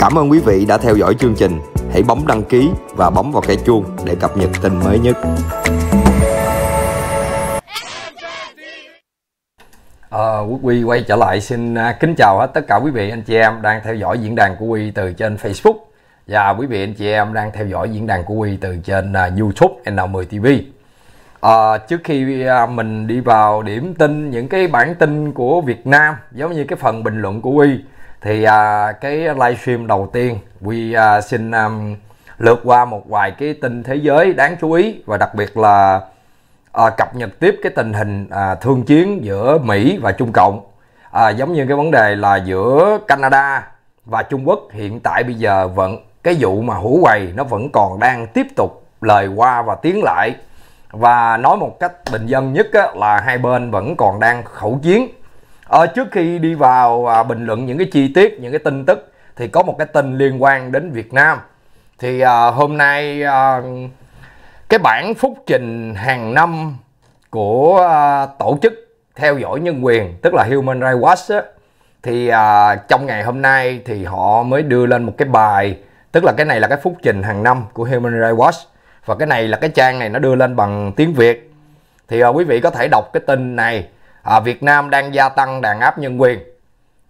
Cảm ơn quý vị đã theo dõi chương trình. Hãy bấm đăng ký và bấm vào cái chuông để cập nhật tin mới nhất. À, Quốc quay trở lại xin à, kính chào tất cả quý vị anh chị em đang theo dõi diễn đàn của Huy từ trên Facebook và quý vị anh chị em đang theo dõi diễn đàn của Huy từ trên à, YouTube N10 TV. À, trước khi à, mình đi vào điểm tin những cái bản tin của Việt Nam giống như cái phần bình luận của Huy thì à, cái livestream đầu tiên Quy à, xin um, lượt qua một vài cái tin thế giới đáng chú ý và đặc biệt là à, cập nhật tiếp cái tình hình à, thương chiến giữa Mỹ và Trung Cộng à, giống như cái vấn đề là giữa Canada và Trung Quốc hiện tại bây giờ vẫn cái vụ mà hủ quầy nó vẫn còn đang tiếp tục lời qua và tiếng lại và nói một cách bình dân nhất á, là hai bên vẫn còn đang khẩu chiến ở ờ, trước khi đi vào à, bình luận những cái chi tiết, những cái tin tức thì có một cái tin liên quan đến Việt Nam. Thì à, hôm nay à, cái bản phúc trình hàng năm của à, tổ chức theo dõi nhân quyền tức là Human Rights Watch á, thì à, trong ngày hôm nay thì họ mới đưa lên một cái bài tức là cái này là cái phúc trình hàng năm của Human Rights Watch và cái này là cái trang này nó đưa lên bằng tiếng Việt thì à, quý vị có thể đọc cái tin này à, Việt Nam đang gia tăng đàn áp nhân quyền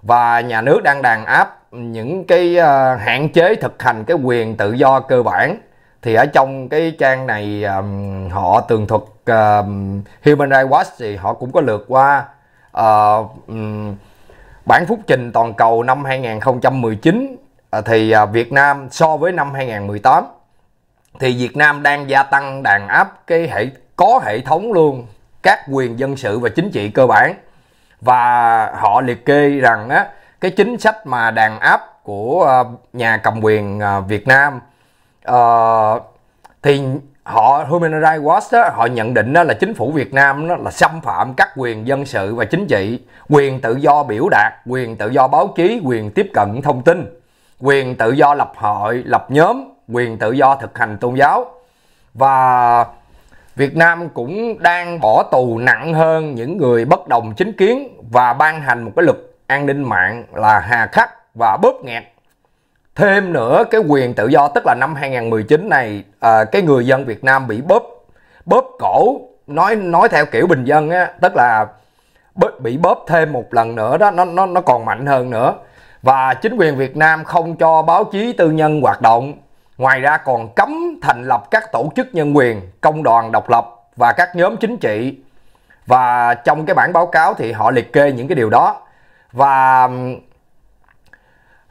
và nhà nước đang đàn áp những cái à, hạn chế thực hành cái quyền tự do cơ bản thì ở trong cái trang này um, họ tường thuật um, Human Rights Watch thì họ cũng có lượt qua uh, um, bản phúc trình toàn cầu năm 2019 uh, ờ, thì uh, Việt Nam so với năm 2018 thì Việt Nam đang gia tăng đàn áp cái hệ có hệ thống luôn các quyền dân sự và chính trị cơ bản và họ liệt kê rằng á, cái chính sách mà đàn áp của ờ, nhà cầm quyền ờ, Việt Nam uh, thì họ Human Rights Watch đó, họ nhận định đó là chính phủ Việt Nam đó là xâm phạm các quyền dân sự và chính trị, quyền tự do biểu đạt, quyền tự do báo chí, quyền tiếp cận thông tin, quyền tự do lập hội, lập nhóm, quyền tự do thực hành tôn giáo và Việt Nam cũng đang bỏ tù nặng hơn những người bất đồng chính kiến và ban hành một cái luật an ninh mạng là hà khắc và bóp nghẹt. Thêm nữa cái quyền tự do tức là năm 2019 này à, cái người dân Việt Nam bị bóp bóp cổ nói nói theo kiểu bình dân á, tức là bị bóp thêm một lần nữa đó nó nó nó còn mạnh hơn nữa và chính quyền Việt Nam không cho báo chí tư nhân hoạt động Ngoài ra còn cấm thành lập các tổ chức nhân quyền, công đoàn độc lập và các nhóm chính trị. Và trong cái bản báo cáo thì họ liệt kê những cái điều đó. Và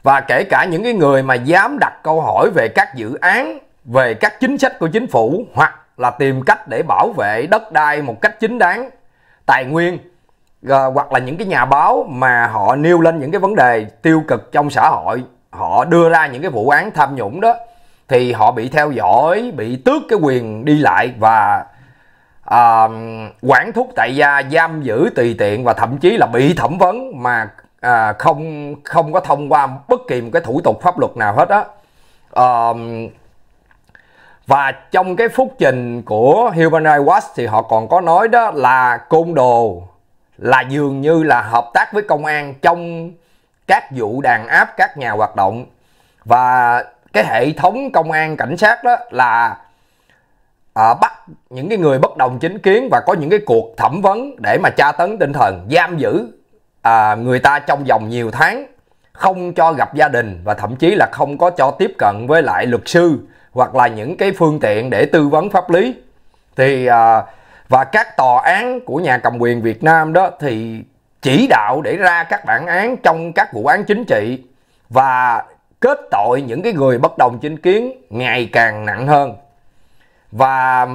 và kể cả những cái người mà dám đặt câu hỏi về các dự án, về các chính sách của chính phủ hoặc là tìm cách để bảo vệ đất đai một cách chính đáng, tài nguyên ờ, hoặc là những cái nhà báo mà họ nêu lên những cái vấn đề tiêu cực trong xã hội, họ đưa ra những cái vụ án tham nhũng đó thì họ bị theo dõi bị tước cái quyền đi lại và à, quản thúc tại gia giam giữ tùy tiện và thậm chí là bị thẩm vấn mà à, không không có thông qua bất kỳ một cái thủ tục pháp luật nào hết á à, và trong cái phúc trình của Human Rights Watch thì họ còn có nói đó là côn đồ là dường như là hợp tác với công an trong các vụ đàn áp các nhà hoạt động và cái hệ thống công an cảnh sát đó là à, bắt những cái người bất đồng chính kiến và có những cái cuộc thẩm vấn để mà tra tấn tinh thần giam giữ à, người ta trong vòng nhiều tháng không cho gặp gia đình và thậm chí là không có cho tiếp cận với lại luật sư hoặc là những cái phương tiện để tư vấn pháp lý thì à, và các tòa án của nhà cầm quyền Việt Nam đó thì chỉ đạo để ra các bản án trong các vụ án chính trị và kết tội những cái người bất đồng chính kiến ngày càng nặng hơn và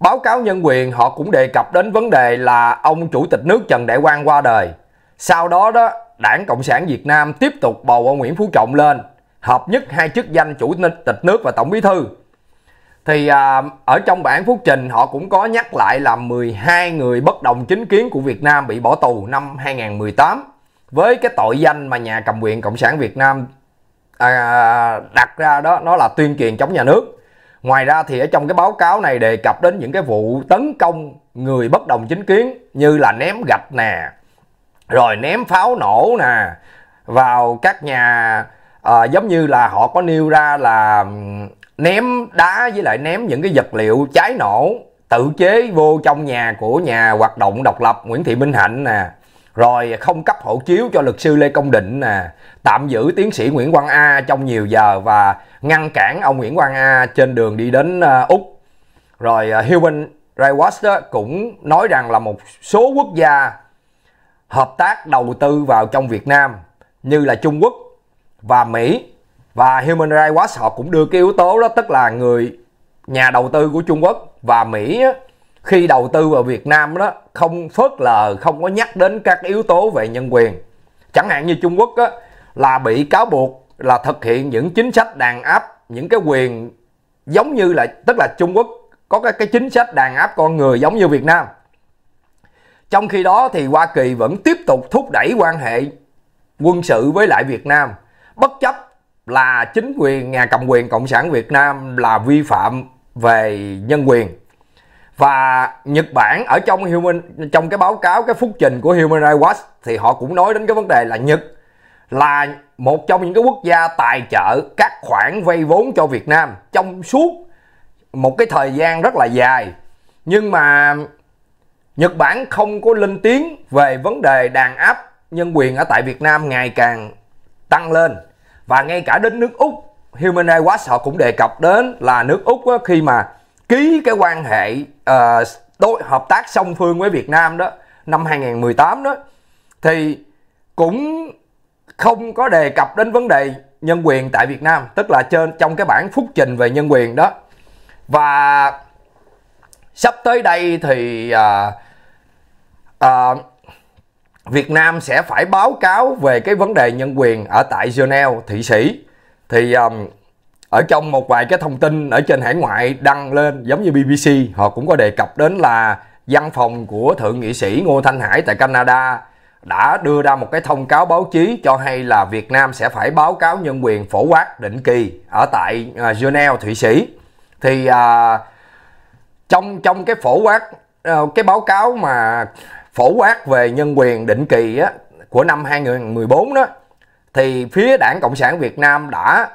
báo cáo nhân quyền họ cũng đề cập đến vấn đề là ông chủ tịch nước Trần Đại Quang qua đời sau đó đó đảng Cộng sản Việt Nam tiếp tục bầu ông Nguyễn Phú Trọng lên hợp nhất hai chức danh chủ tịch nước và tổng bí thư thì à, ở trong bản phúc trình họ cũng có nhắc lại là 12 người bất đồng chính kiến của Việt Nam bị bỏ tù năm 2018 với cái tội danh mà nhà cầm quyền Cộng sản Việt Nam À, đặt ra đó nó là tuyên truyền chống nhà nước Ngoài ra thì ở trong cái báo cáo này đề cập đến những cái vụ tấn công người bất đồng chính kiến như là ném gạch nè, rồi ném pháo nổ nè vào các nhà à, giống như là họ có nêu ra là ném đá với lại ném những cái vật liệu cháy nổ tự chế vô trong nhà của nhà hoạt động độc lập Nguyễn Thị Minh Hạnh nè rồi không cấp hộ chiếu cho luật sư Lê Công Định nè, tạm giữ tiến sĩ Nguyễn Quang A trong nhiều giờ và ngăn cản ông Nguyễn Quang A trên đường đi đến ờ, Úc. Rồi ờ, Human Rights Watch đó cũng nói rằng là một số quốc gia hợp tác đầu tư vào trong Việt Nam như là Trung Quốc và Mỹ và Human Rights Watch họ cũng đưa cái yếu tố đó tức là người nhà đầu tư của Trung Quốc và Mỹ á, khi đầu tư vào Việt Nam đó không phớt lờ không có nhắc đến các yếu tố về nhân quyền chẳng hạn như Trung Quốc đó, là bị cáo buộc là thực hiện những chính sách đàn áp những cái quyền giống như là tức là Trung Quốc có cái, cái chính sách đàn áp con người giống như Việt Nam trong khi đó thì Hoa Kỳ vẫn tiếp tục thúc đẩy quan hệ quân sự với lại Việt Nam bất chấp là chính quyền nhà cầm quyền Cộng sản Việt Nam là vi phạm về nhân quyền và Nhật Bản ở trong human trong cái báo cáo cái phúc trình của Human Rights Watch thì họ cũng nói đến cái vấn đề là Nhật là một trong những cái quốc gia tài trợ các khoản vay vốn cho Việt Nam trong suốt một cái thời gian rất là dài nhưng mà Nhật Bản không có lên tiếng về vấn đề đàn áp nhân quyền ở tại Việt Nam ngày càng tăng lên và ngay cả đến nước Úc Human Rights Watch họ cũng đề cập đến là nước Úc khi mà ký cái quan hệ uh, đối hợp tác song phương với Việt Nam đó năm 2018 đó thì cũng không có đề cập đến vấn đề nhân quyền tại Việt Nam tức là trên trong cái bản phúc trình về nhân quyền đó và sắp tới đây thì à, à, Việt Nam sẽ phải báo cáo về cái vấn đề nhân quyền ở tại Geneva Thụy Sĩ thì um, ở trong một vài cái thông tin ở trên hải ngoại đăng lên giống như BBC họ cũng có đề cập đến là văn phòng của thượng nghị sĩ Ngô Thanh Hải tại Canada đã đưa ra một cái thông cáo báo chí cho hay là Việt Nam sẽ phải báo cáo nhân quyền phổ quát định kỳ ở tại à, Geneva Thụy Sĩ thì à, trong trong cái phổ quát à, cái báo cáo mà phổ quát về nhân quyền định kỳ á, của năm 2014 đó thì phía Đảng Cộng sản Việt Nam đã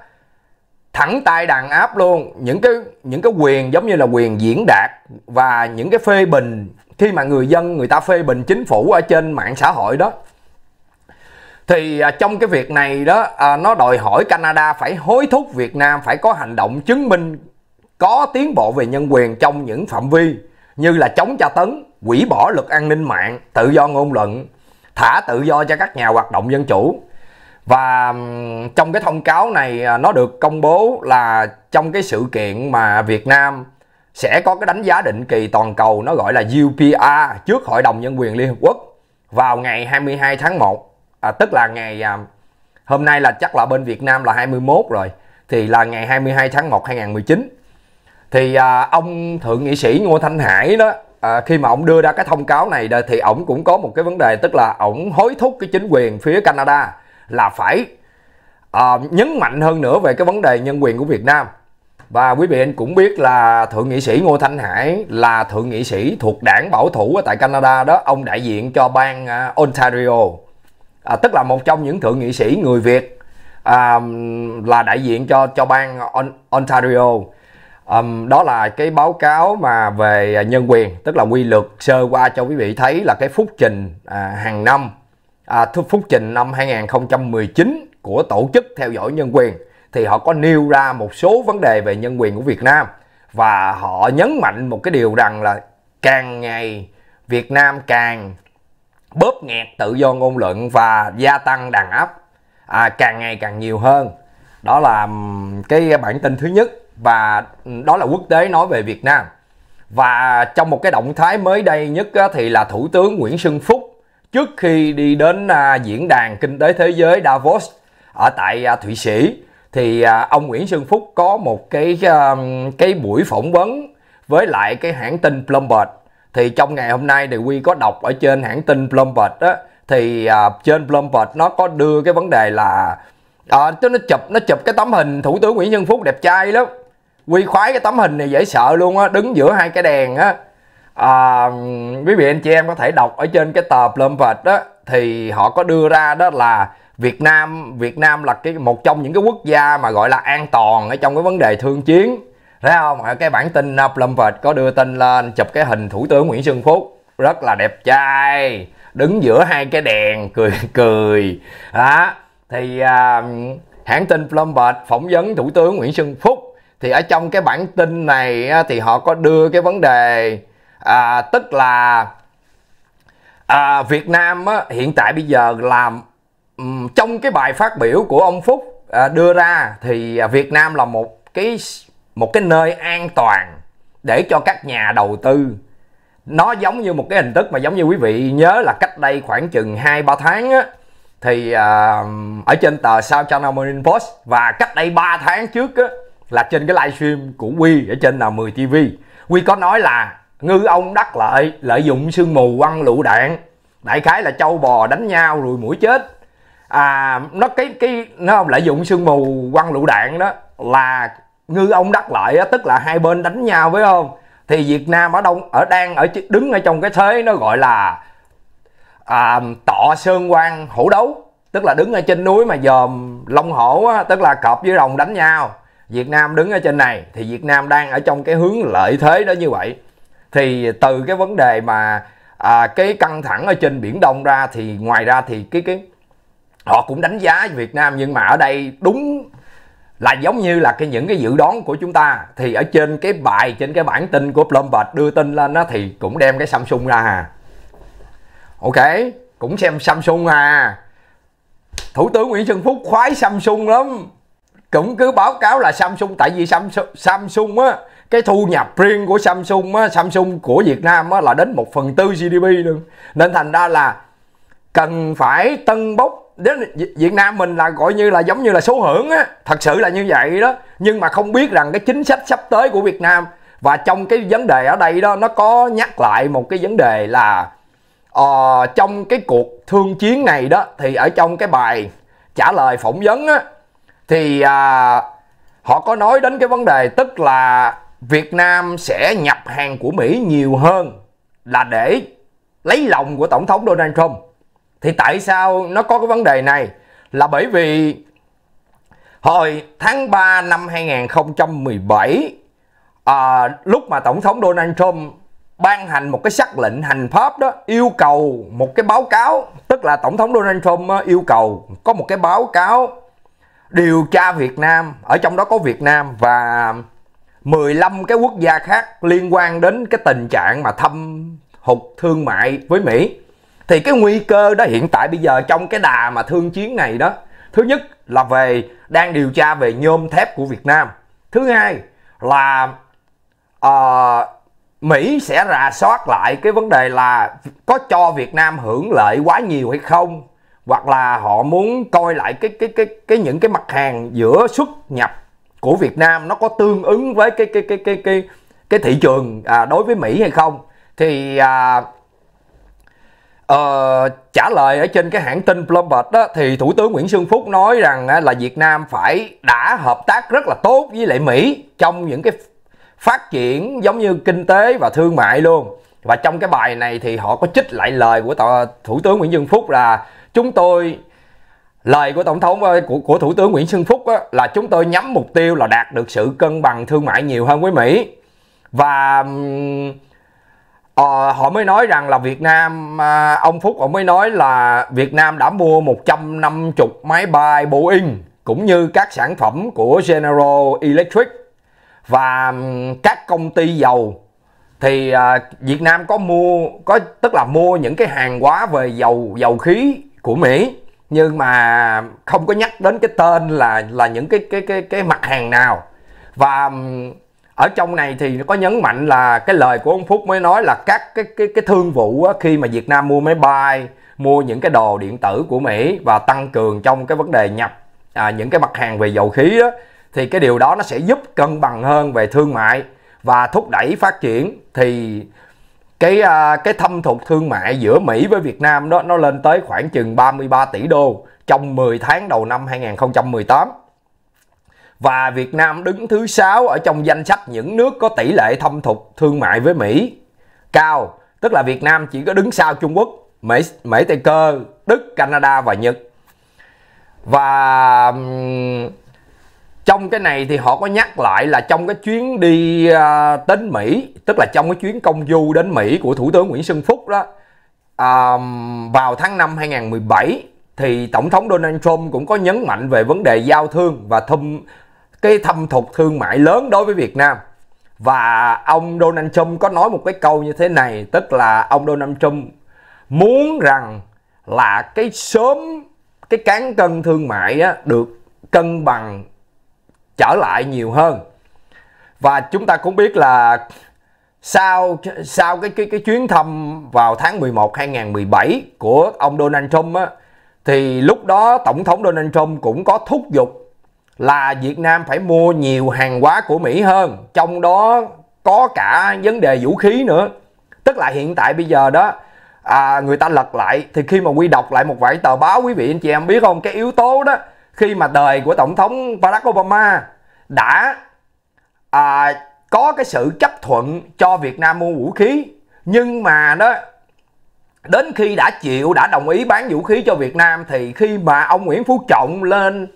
thẳng tay đàn áp luôn những cái những cái quyền giống như là quyền diễn đạt và những cái phê bình khi mà người dân người ta phê bình chính phủ ở trên mạng xã hội đó thì à, trong cái việc này đó à, nó đòi hỏi Canada phải hối thúc Việt Nam phải có hành động chứng minh có tiến bộ về nhân quyền trong những phạm vi như là chống tra tấn, hủy bỏ luật an ninh mạng, tự do ngôn luận, thả tự do cho các nhà hoạt động dân chủ và trong cái thông cáo này à, nó được công bố là trong cái sự kiện mà Việt Nam sẽ có cái đánh giá định kỳ toàn cầu nó gọi là UPR trước Hội đồng Nhân quyền Liên Hợp Quốc vào ngày 22 tháng 1 à, tức là ngày à, hôm nay là chắc là bên Việt Nam là 21 rồi thì là ngày 22 tháng 1 2019 thì à, ông thượng nghị sĩ Ngô Thanh Hải đó à, khi mà ông đưa ra cái thông cáo này thì ổng cũng có một cái vấn đề tức là ổng hối thúc cái chính quyền phía Canada là phải uh, nhấn mạnh hơn nữa về cái vấn đề nhân quyền của Việt Nam và quý vị anh cũng biết là thượng nghị sĩ Ngô Thanh Hải là thượng nghị sĩ thuộc đảng bảo thủ ở tại Canada đó ông đại diện cho bang uh, Ontario à, tức là một trong những thượng nghị sĩ người Việt à, là đại diện cho cho bang Ontario um, đó là cái báo cáo mà về à, nhân quyền tức là quy luật sơ qua cho quý vị thấy là cái phúc trình à, hàng năm à, phúc trình năm 2019 của tổ chức theo dõi nhân quyền thì họ có nêu ra một số vấn đề về nhân quyền của Việt Nam và họ nhấn mạnh một cái điều rằng là càng ngày Việt Nam càng bóp nghẹt tự do ngôn luận và gia tăng đàn áp à, càng ngày càng nhiều hơn đó là cái bản tin thứ nhất và đó là quốc tế nói về Việt Nam và trong một cái động thái mới đây nhất thì là Thủ tướng Nguyễn Xuân Phúc trước khi đi đến à, diễn đàn kinh tế thế giới Davos ở tại à, Thụy Sĩ thì à, ông Nguyễn Xuân Phúc có một cái cái buổi phỏng vấn với lại cái hãng tin Bloomberg thì trong ngày hôm nay thì quy có đọc ở trên hãng tin Bloomberg đó thì trên Bloomberg nó có đưa cái vấn đề là à, nó chụp nó chụp cái tấm hình thủ tướng Nguyễn Xuân Phúc đẹp trai lắm quy khoái cái tấm hình này dễ sợ luôn á đứng giữa hai cái đèn á à, quý vị anh chị em có thể đọc ở trên cái tờ Bloomberg đó thì họ có đưa ra đó là Việt Nam Việt Nam là cái một trong những cái quốc gia mà gọi là an toàn ở trong cái vấn đề thương chiến thấy không ở cái bản tin Bloomberg à, có đưa tin lên chụp cái hình thủ tướng Nguyễn Xuân Phúc rất là đẹp trai đứng giữa hai cái đèn cười cười đó thì à, hãng tin Bloomberg phỏng vấn thủ tướng Nguyễn Xuân Phúc thì ở trong cái bản tin này thì họ có đưa cái vấn đề à, tức là à, Việt Nam á, hiện tại bây giờ làm um, trong cái bài phát biểu của ông Phúc à, đưa ra thì à, Việt Nam là một cái một cái nơi an toàn để cho các nhà đầu tư nó giống như một cái hình thức mà giống như quý vị nhớ là cách đây khoảng chừng 2-3 tháng á, thì à, ở trên tờ South China Morning Post và cách đây 3 tháng trước á, là trên cái livestream của Quy ở trên là 10 TV Quy có nói là ngư ông đắc lợi lợi dụng sương mù quăng lựu đạn đại khái là châu bò đánh nhau rồi mũi chết à nó cái cái nó lợi dụng sương mù quăng lựu đạn đó là ngư ông đắc lợi đó, tức là hai bên đánh nhau với không thì Việt Nam ở đông ở đang ở đứng ở trong cái thế nó gọi là à, tọ sơn quan hổ đấu tức là đứng ở trên núi mà dòm long hổ á, tức là cọp với rồng đánh nhau Việt Nam đứng ở trên này thì Việt Nam đang ở trong cái hướng lợi thế đó như vậy thì từ cái vấn đề mà à, cái căng thẳng ở trên biển đông ra thì ngoài ra thì cái cái họ cũng đánh giá Việt Nam nhưng mà ở đây đúng là giống như là cái những cái dự đoán của chúng ta thì ở trên cái bài trên cái bản tin của Bloomberg đưa tin lên đó thì cũng đem cái Samsung ra hà ok cũng xem Samsung hà Thủ tướng Nguyễn Xuân Phúc khoái Samsung lắm cũng cứ báo cáo là Samsung tại vì Samsung, Samsung á cái thu nhập riêng của Samsung á, Samsung của Việt Nam á, là đến 1 phần tư GDP luôn nên thành ra là cần phải tân bốc đến Việt Nam mình là gọi như là giống như là số hưởng á thật sự là như vậy đó nhưng mà không biết rằng cái chính sách sắp tới của Việt Nam và trong cái vấn đề ở đây đó nó có nhắc lại một cái vấn đề là uh, trong cái cuộc thương chiến này đó thì ở trong cái bài trả lời phỏng vấn á thì uh, họ có nói đến cái vấn đề tức là Việt Nam sẽ nhập hàng của Mỹ nhiều hơn là để lấy lòng của Tổng thống Donald Trump. Thì tại sao nó có cái vấn đề này? Là bởi vì hồi tháng 3 năm 2017 à, lúc mà Tổng thống Donald Trump ban hành một cái sắc lệnh hành pháp đó yêu cầu một cái báo cáo tức là tổng thống Donald Trump yêu cầu có một cái báo cáo điều tra Việt Nam ở trong đó có Việt Nam và 15 cái quốc gia khác liên quan đến cái tình trạng mà thâm hụt thương mại với Mỹ thì cái nguy cơ đó hiện tại bây giờ trong cái đà mà thương chiến này đó thứ nhất là về đang điều tra về nhôm thép của Việt Nam thứ hai là uh, Mỹ sẽ rà soát lại cái vấn đề là có cho Việt Nam hưởng lợi quá nhiều hay không hoặc là họ muốn coi lại cái cái cái cái những cái mặt hàng giữa xuất nhập của Việt Nam nó có tương ứng với cái cái cái cái cái cái thị trường à, đối với Mỹ hay không thì à, uh, trả lời ở trên cái hãng tin Bloomberg đó thì Thủ tướng Nguyễn Xuân Phúc nói rằng à, là Việt Nam phải đã hợp tác rất là tốt với lại Mỹ trong những cái phát triển giống như kinh tế và thương mại luôn và trong cái bài này thì họ có trích lại lời của tòa Thủ tướng Nguyễn Xuân Phúc là chúng tôi Lời của Tổng thống ờ, của, của Thủ tướng Nguyễn Xuân Phúc á, là chúng tôi nhắm mục tiêu là đạt được sự cân bằng thương mại nhiều hơn với Mỹ. Và Ờ, họ mới nói rằng là Việt Nam à, ông Phúc họ mới nói là Việt Nam đã mua 150 máy bay Boeing cũng như các sản phẩm của General Electric và các công ty dầu thì à, Việt Nam có mua có tức là mua những cái hàng hóa về dầu dầu khí của Mỹ nhưng mà không có nhắc đến cái tên là là những cái cái cái cái mặt hàng nào và ở trong này thì có nhấn mạnh là cái lời của ông Phúc mới nói là các cái cái cái thương vụ á, khi mà Việt Nam mua máy bay mua những cái đồ điện tử của Mỹ và tăng cường trong cái vấn đề nhập à, những cái mặt hàng về dầu khí đó thì cái điều đó nó sẽ giúp cân bằng hơn về thương mại và thúc đẩy phát triển thì cái à, cái thâm thụt thương mại giữa Mỹ với Việt Nam đó nó lên tới khoảng chừng 33 tỷ đô trong 10 tháng đầu năm 2018 và Việt Nam đứng thứ sáu ở trong danh sách những nước có tỷ lệ thâm thụt thương mại với Mỹ cao tức là Việt Nam chỉ có đứng sau Trung Quốc Mỹ, Mỹ Tây Cơ Đức Canada và Nhật và trong cái này thì họ có nhắc lại là trong cái chuyến đi à, đến Mỹ tức là trong cái chuyến công du đến Mỹ của Thủ tướng Nguyễn Xuân Phúc đó um, vào tháng 5 2017 thì Tổng thống Donald Trump cũng có nhấn mạnh về vấn đề giao thương và thâm cái thâm thục thương mại lớn đối với Việt Nam và ông Donald Trump có nói một cái câu như thế này tức là ông Donald Trump muốn rằng là cái sớm cái cán cân thương mại á, được cân bằng trở lại nhiều hơn và chúng ta cũng biết là sau sau cái cái cái chuyến thăm vào tháng 11 2017 của ông Donald Trump á thì lúc đó tổng thống Donald Trump cũng có thúc giục là Việt Nam phải mua nhiều hàng hóa của Mỹ hơn, trong đó có cả vấn đề vũ khí nữa. Tức là hiện tại bây giờ đó à, người ta lật lại thì khi mà quy đọc lại một vài tờ báo quý vị anh chị em biết không cái yếu tố đó khi mà đời của tổng thống Barack Obama đã à, có cái sự chấp thuận cho Việt Nam mua vũ khí nhưng mà đó đến khi đã chịu đã đồng ý bán vũ khí cho Việt Nam thì khi mà ông Nguyễn Phú Trọng lên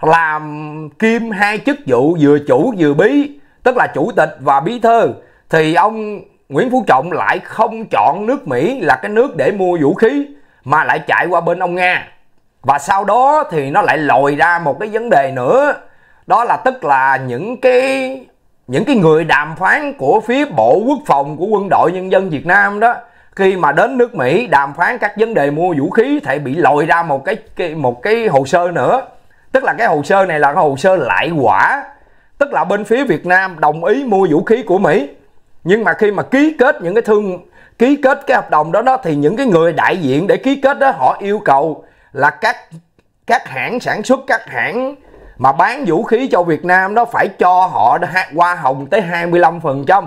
làm kim hai chức vụ vừa chủ vừa bí tức là chủ tịch và bí thư thì ông Nguyễn Phú Trọng lại không chọn nước Mỹ là cái nước để mua vũ khí mà lại chạy qua bên ông Nga và sau đó thì nó lại lòi ra một cái vấn đề nữa đó là tức là những cái những cái người đàm phán của phía bộ quốc phòng của quân đội nhân dân Việt Nam đó khi mà đến nước Mỹ đàm phán các vấn đề mua vũ khí thì bị lòi ra một cái, cái một cái hồ sơ nữa tức là cái hồ sơ này là cái hồ sơ lại quả tức là bên phía Việt Nam đồng ý mua vũ khí của Mỹ nhưng mà khi mà ký kết những cái thương ký kết cái hợp đồng đó đó thì những cái người đại diện để ký kết đó họ yêu cầu là các các hãng sản xuất các hãng mà bán vũ khí cho Việt Nam đó phải cho họ hoa hồng tới 25%.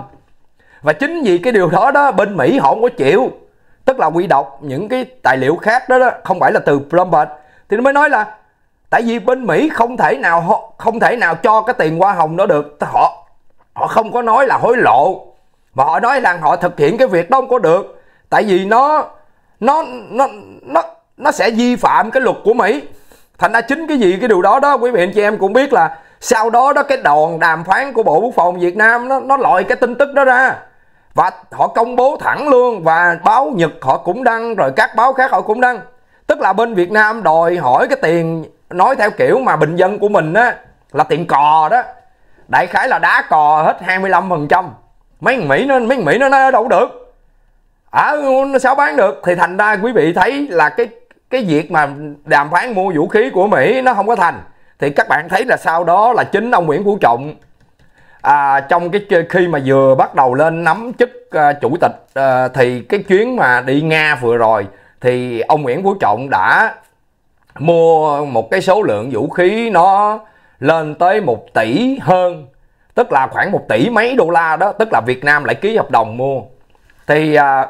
Và chính vì cái điều đó đó bên Mỹ họ không có chịu. Tức là quy đọc những cái tài liệu khác đó, đó không phải là từ Bloomberg thì nó mới nói là tại vì bên Mỹ không thể nào không thể nào cho cái tiền hoa hồng đó được họ họ không có nói là hối lộ mà họ nói rằng họ thực hiện cái việc đó không có được tại vì nó nó nó nó nó sẽ vi phạm cái luật của Mỹ thành ra chính cái gì cái điều đó đó quý vị anh chị em cũng biết là sau đó đó cái đoàn đàm phán của Bộ Quốc phòng Việt Nam nó nó loại cái tin tức đó ra và họ công bố thẳng luôn và báo Nhật họ cũng đăng rồi các báo khác họ cũng đăng tức là bên Việt Nam đòi hỏi cái tiền nói theo kiểu mà bình dân của mình á là tiền cò đó đại khái là đá cò hết 25% mấy Mỹ nó mấy Mỹ nó, nó đâu được ở ờ, à, sao bán được thì thành ra quý vị thấy là cái cái việc mà đàm phán mua vũ khí của Mỹ nó không có thành thì các bạn thấy là sau đó là chính ông Nguyễn Phú Trọng à, trong cái khi mà vừa bắt đầu lên nắm chức à, chủ tịch à, thì cái chuyến mà đi Nga vừa rồi thì ông Nguyễn Phú Trọng đã mua một cái số lượng vũ khí nó lên tới 1 tỷ hơn tức là khoảng 1 tỷ mấy đô la đó tức là Việt Nam lại ký hợp đồng mua thì à,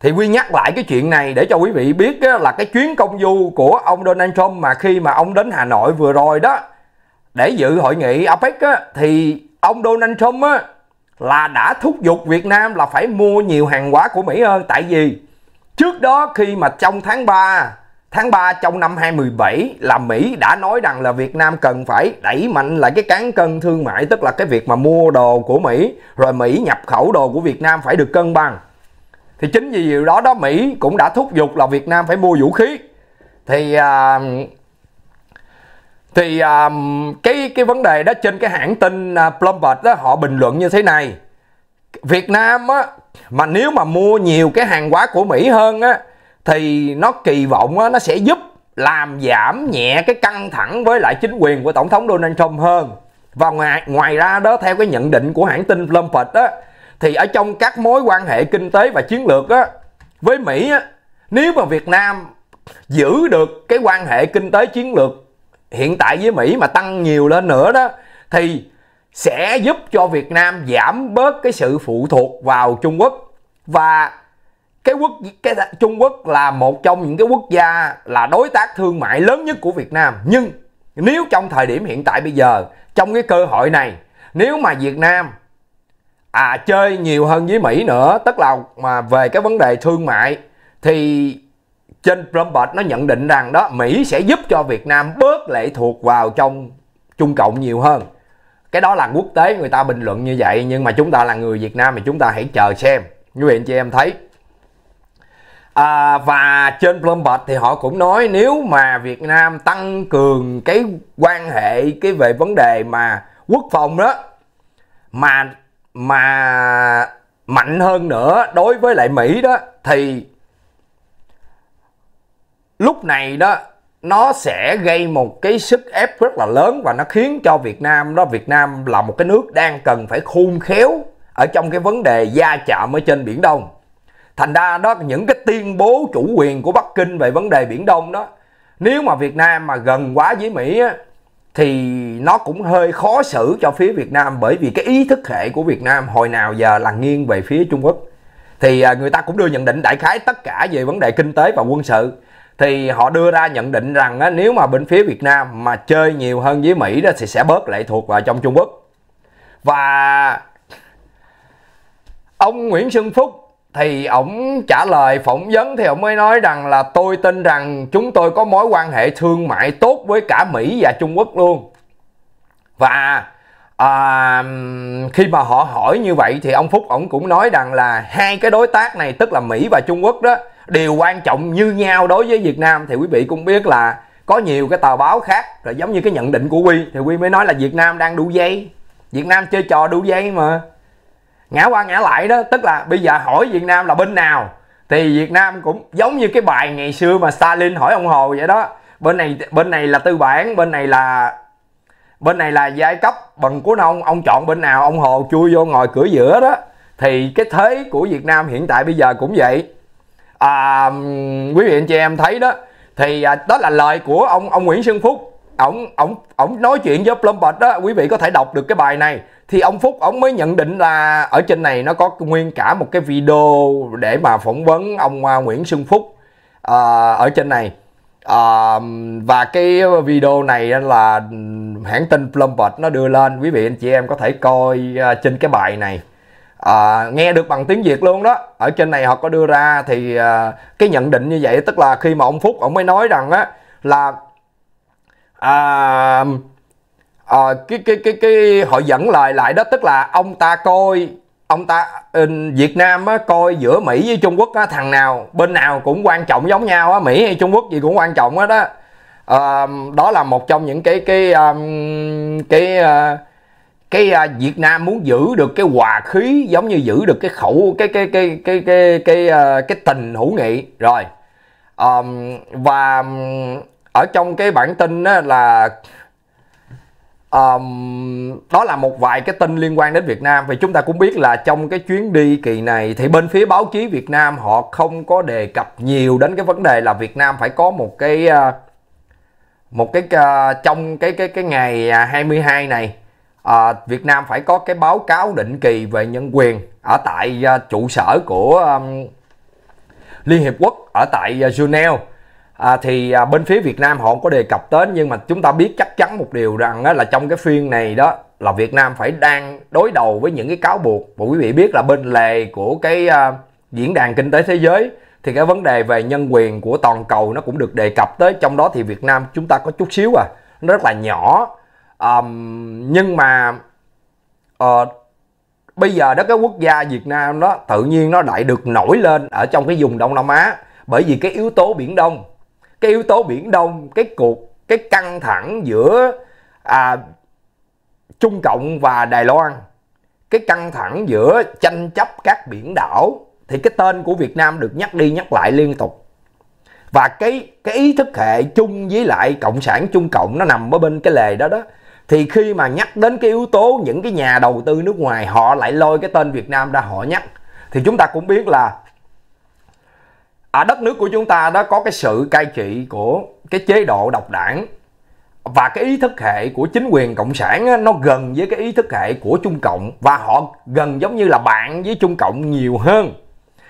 thì Quy nhắc lại cái chuyện này để cho quý vị biết là cái chuyến công du của ông Donald Trump mà khi mà ông đến Hà Nội vừa rồi đó để dự hội nghị APEC á, thì ông Donald Trump á, là đã thúc giục Việt Nam là phải mua nhiều hàng hóa của Mỹ hơn tại vì trước đó khi mà trong tháng 3 tháng 3 trong năm 2017 là Mỹ đã nói rằng là Việt Nam cần phải đẩy mạnh lại cái cán cân thương mại tức là cái việc mà mua đồ của Mỹ rồi Mỹ nhập khẩu đồ của Việt Nam phải được cân bằng thì chính vì điều đó đó Mỹ cũng đã thúc giục là Việt Nam phải mua vũ khí thì à, thì à, cái cái vấn đề đó trên cái hãng tin à, Bloomberg đó họ bình luận như thế này Việt Nam á mà nếu mà mua nhiều cái hàng hóa của Mỹ hơn á thì nó kỳ vọng á, nó sẽ giúp làm giảm nhẹ cái căng thẳng với lại chính quyền của tổng thống Donald Trump hơn và ngoài ngoài ra đó theo cái nhận định của hãng tin Bloomberg đó thì ở trong các mối quan hệ kinh tế và chiến lược á với Mỹ á nếu mà Việt Nam giữ được cái quan hệ kinh tế chiến lược hiện tại với Mỹ mà tăng nhiều lên nữa đó thì sẽ giúp cho Việt Nam giảm bớt cái sự phụ thuộc vào Trung Quốc và cái quốc cái Trung Quốc là một trong những cái quốc gia là đối tác thương mại lớn nhất của Việt Nam nhưng nếu trong thời điểm hiện tại bây giờ trong cái cơ hội này nếu mà Việt Nam à, chơi nhiều hơn với Mỹ nữa tức là mà về cái vấn đề thương mại thì trên Bloomberg nó nhận định rằng đó Mỹ sẽ giúp cho Việt Nam bớt lệ thuộc vào trong Trung Cộng nhiều hơn cái đó là quốc tế người ta bình luận như vậy nhưng mà chúng ta là người Việt Nam thì chúng ta hãy chờ xem như vậy chị em thấy à, và trên Bloomberg thì họ cũng nói nếu mà Việt Nam tăng cường cái quan hệ cái về vấn đề mà quốc phòng đó mà mà mạnh hơn nữa đối với lại Mỹ đó thì lúc này đó nó sẽ gây một cái sức ép rất là lớn và nó khiến cho Việt Nam đó Việt Nam là một cái nước đang cần phải khôn khéo ở trong cái vấn đề gia chạm ở trên biển Đông. Thành ra đó những cái tuyên bố chủ quyền của Bắc Kinh về vấn đề biển Đông đó nếu mà Việt Nam mà gần quá với Mỹ á, thì nó cũng hơi khó xử cho phía Việt Nam bởi vì cái ý thức hệ của Việt Nam hồi nào giờ là nghiêng về phía Trung Quốc thì à, người ta cũng đưa nhận định đại khái tất cả về vấn đề kinh tế và quân sự thì họ đưa ra nhận định rằng nếu mà bên phía Việt Nam mà chơi nhiều hơn với Mỹ đó thì sẽ bớt lệ thuộc vào trong Trung Quốc và ông Nguyễn Xuân Phúc thì ổng trả lời phỏng vấn thì ổng mới nói rằng là tôi tin rằng chúng tôi có mối quan hệ thương mại tốt với cả Mỹ và Trung Quốc luôn và à, khi mà họ hỏi như vậy thì ông Phúc ổng cũng nói rằng là hai cái đối tác này tức là Mỹ và Trung Quốc đó đều quan trọng như nhau đối với Việt Nam thì quý vị cũng biết là có nhiều cái tờ báo khác rồi giống như cái nhận định của Quy thì Quy mới nói là Việt Nam đang đu dây Việt Nam chơi trò đu dây mà ngã qua ngã lại đó tức là bây giờ hỏi Việt Nam là bên nào thì Việt Nam cũng giống như cái bài ngày xưa mà Stalin hỏi ông Hồ vậy đó bên này bên này là tư bản bên này là bên này là giai cấp bằng của nông ông chọn bên nào ông Hồ chui vô ngồi cửa giữa đó thì cái thế của Việt Nam hiện tại bây giờ cũng vậy à, quý vị anh chị em thấy đó thì à, đó là lời của ông ông Nguyễn Xuân Phúc ổng ổng ổng nói chuyện với Plumbert đó quý vị có thể đọc được cái bài này thì ông Phúc ông mới nhận định là ở trên này nó có nguyên cả một cái video để mà phỏng vấn ông à, Nguyễn Xuân Phúc à, ở trên này à, và cái video này là hãng tin Plumbert nó đưa lên quý vị anh chị em có thể coi à, trên cái bài này à, nghe được bằng tiếng Việt luôn đó ở trên này họ có đưa ra thì à, cái nhận định như vậy tức là khi mà ông Phúc ông mới nói rằng á là à, à, cái cái cái cái họ dẫn lời lại đó tức là ông ta coi ông ta ừ, Việt Nam á, coi giữa Mỹ với Trung Quốc á, thằng nào bên nào cũng quan trọng giống nhau á, Mỹ hay Trung Quốc gì cũng quan trọng hết đó à, đó là một trong những cái cái um, cái uh, cái uh, Việt Nam muốn giữ được cái hòa khí giống như giữ được cái khẩu cái cái cái cái cái cái uh, cái tình hữu nghị rồi um, và ở trong cái bản tin á, là um, đó là một vài cái tin liên quan đến Việt Nam vì chúng ta cũng biết là trong cái chuyến đi kỳ này thì bên phía báo chí Việt Nam họ không có đề cập nhiều đến cái vấn đề là Việt Nam phải có một cái ờ, một cái ờ, trong cái cái cái ngày 22 à, này à, Việt Nam phải có cái báo cáo định kỳ về nhân quyền ở tại trụ sở của um, Liên Hiệp Quốc ở tại Geneva à, thì à, bên phía Việt Nam họ không có đề cập đến nhưng mà chúng ta biết chắc chắn một điều rằng á, là trong cái phiên này đó là Việt Nam phải đang đối đầu với những cái cáo buộc và quý vị biết là bên lề của cái à, diễn đàn kinh tế thế giới thì cái vấn đề về nhân quyền của toàn cầu nó cũng được đề cập tới trong đó thì Việt Nam chúng ta có chút xíu à nó rất là nhỏ um, nhưng mà uh, bây giờ đó cái quốc gia Việt Nam đó tự nhiên nó lại được nổi lên ở trong cái vùng Đông Nam Á bởi vì cái yếu tố Biển Đông cái yếu tố biển đông cái cuộc cái căng thẳng giữa à, trung cộng và đài loan cái căng thẳng giữa tranh chấp các biển đảo thì cái tên của việt nam được nhắc đi nhắc lại liên tục và cái cái ý thức hệ chung với lại cộng sản trung cộng nó nằm ở bên cái lề đó đó thì khi mà nhắc đến cái yếu tố những cái nhà đầu tư nước ngoài họ lại lôi cái tên việt nam ra họ nhắc thì chúng ta cũng biết là à, đất nước của chúng ta đó có cái sự cai trị của cái chế độ độc đảng và cái ý thức hệ của chính quyền cộng sản á, nó gần với cái ý thức hệ của trung cộng và họ gần giống như là bạn với trung cộng nhiều hơn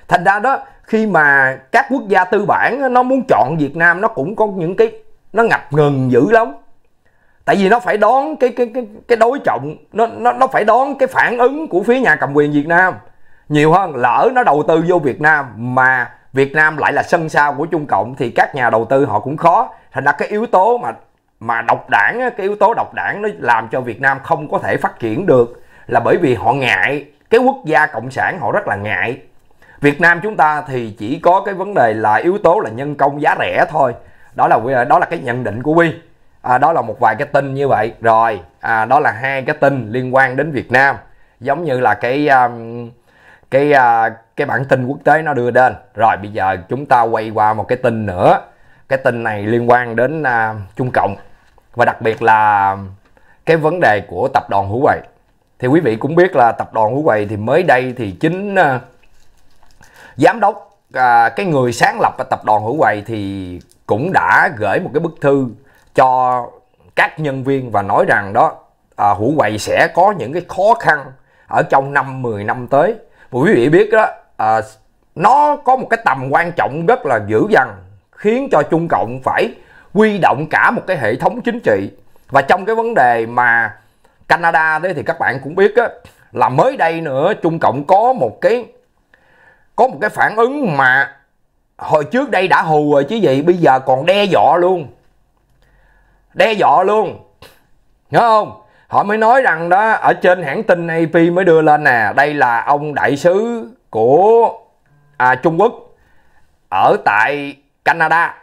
thành ra đó khi mà các quốc gia tư bản nó muốn chọn việt nam nó cũng có những cái nó ngập ngừng dữ lắm tại vì nó phải đón cái cái cái cái đối trọng nó nó nó phải đón cái phản ứng của phía nhà cầm quyền việt nam nhiều hơn lỡ nó đầu tư vô việt nam mà Việt Nam lại là sân sau của Trung Cộng thì các nhà đầu tư họ cũng khó thành ra cái yếu tố mà mà độc đảng cái yếu tố độc đảng nó làm cho Việt Nam không có thể phát triển được là bởi vì họ ngại cái quốc gia cộng sản họ rất là ngại Việt Nam chúng ta thì chỉ có cái vấn đề là yếu tố là nhân công giá rẻ thôi đó là đó là cái nhận định của Quy à, đó là một vài cái tin như vậy rồi à, đó là hai cái tin liên quan đến Việt Nam giống như là cái um, cái à, cái bản tin quốc tế nó đưa lên rồi bây giờ chúng ta quay qua một cái tin nữa cái tin này liên quan đến à, Trung Cộng và đặc biệt là cái vấn đề của tập đoàn hữu quầy thì quý vị cũng biết là tập đoàn hữu quầy thì mới đây thì chính à, giám đốc à, cái người sáng lập tập đoàn hữu quầy thì cũng đã gửi một cái bức thư cho các nhân viên và nói rằng đó à, hữu quầy sẽ có những cái khó khăn ở trong năm 10 năm tới mà quý vị biết đó à, nó có một cái tầm quan trọng rất là dữ dằn khiến cho Trung Cộng phải quy động cả một cái hệ thống chính trị và trong cái vấn đề mà Canada đấy thì các bạn cũng biết á, là mới đây nữa Trung Cộng có một cái có một cái phản ứng mà hồi trước đây đã hù rồi chứ gì bây giờ còn đe dọa luôn đe dọa luôn nghe không họ mới nói rằng đó ở trên hãng tin AP mới đưa lên nè đây là ông đại sứ của à, Trung Quốc ở tại Canada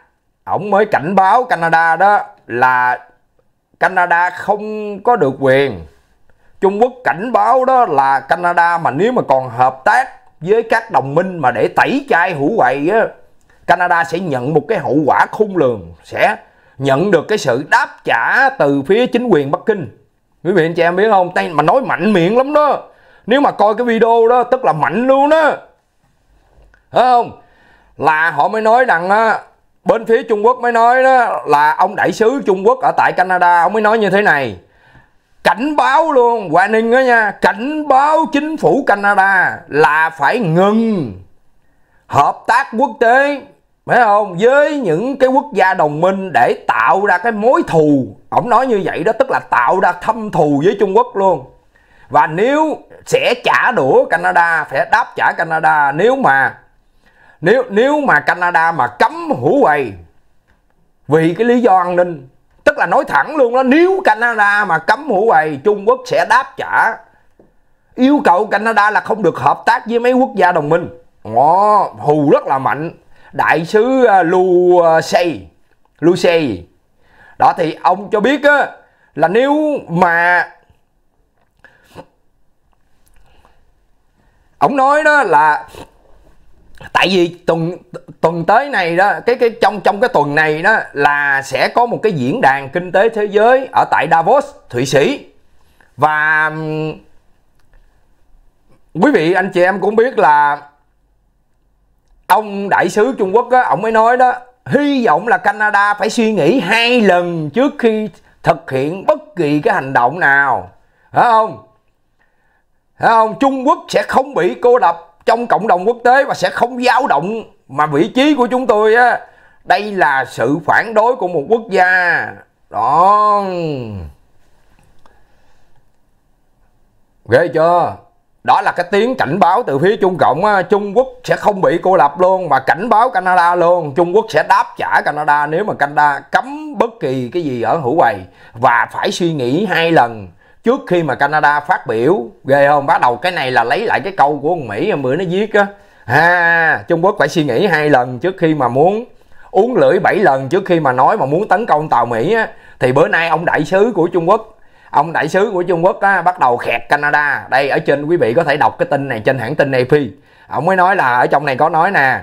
ổng mới cảnh báo Canada đó là Canada không có được quyền Trung Quốc cảnh báo đó là Canada mà nếu mà còn hợp tác với các đồng minh mà để tẩy chay hữu quậy á Canada sẽ nhận một cái hậu quả khung lường sẽ nhận được cái sự đáp trả từ phía chính quyền Bắc Kinh quý vị anh chị em biết không tay mà nói mạnh miệng lắm đó nếu mà coi cái video đó tức là mạnh luôn đó thấy không là họ mới nói rằng á bên phía Trung Quốc mới nói đó là ông đại sứ Trung Quốc ở tại Canada ông mới nói như thế này cảnh báo luôn Ninh đó nha cảnh báo chính phủ Canada là phải ngừng hợp tác quốc tế phải không với những cái quốc gia đồng minh để tạo ra cái mối thù ổng nói như vậy đó tức là tạo ra thâm thù với trung quốc luôn và nếu sẽ trả đũa canada sẽ đáp trả canada nếu mà nếu nếu mà canada mà cấm huawei vì cái lý do an ninh tức là nói thẳng luôn đó nếu canada mà cấm huawei trung quốc sẽ đáp trả yêu cầu canada là không được hợp tác với mấy quốc gia đồng minh Ồ, hù rất là mạnh đại sứ à, Lucy Lucy đó thì ông cho biết á, là nếu mà ông nói đó là tại vì tuần tuần tới này đó cái cái trong trong cái tuần này đó là sẽ có một cái diễn đàn kinh tế thế giới ở tại Davos Thụy Sĩ và quý vị anh chị em cũng biết là ông đại sứ Trung Quốc á ông mới nói đó hy vọng là Canada phải suy nghĩ hai lần trước khi thực hiện bất kỳ cái hành động nào phải không phải không Trung Quốc sẽ không bị cô lập trong cộng đồng quốc tế và sẽ không dao động mà vị trí của chúng tôi á đây là sự phản đối của một quốc gia đó ghê chưa đó là cái tiếng cảnh báo từ phía Trung Cộng á, Trung Quốc sẽ không bị cô lập luôn và cảnh báo Canada luôn Trung Quốc sẽ đáp trả Canada nếu mà Canada cấm bất kỳ cái gì ở hữu quầy và phải suy nghĩ hai lần trước khi mà Canada phát biểu ghê không bắt đầu cái này là lấy lại cái câu của ông Mỹ mà bữa nó viết á ha Trung Quốc phải suy nghĩ hai lần trước khi mà muốn uống lưỡi bảy lần trước khi mà nói mà muốn tấn công tàu Mỹ á thì bữa nay ông đại sứ của Trung Quốc ông đại sứ của Trung Quốc á, bắt đầu khẹt Canada đây ở trên quý vị có thể đọc cái tin này trên hãng tin AP ông mới nói là ở trong này có nói nè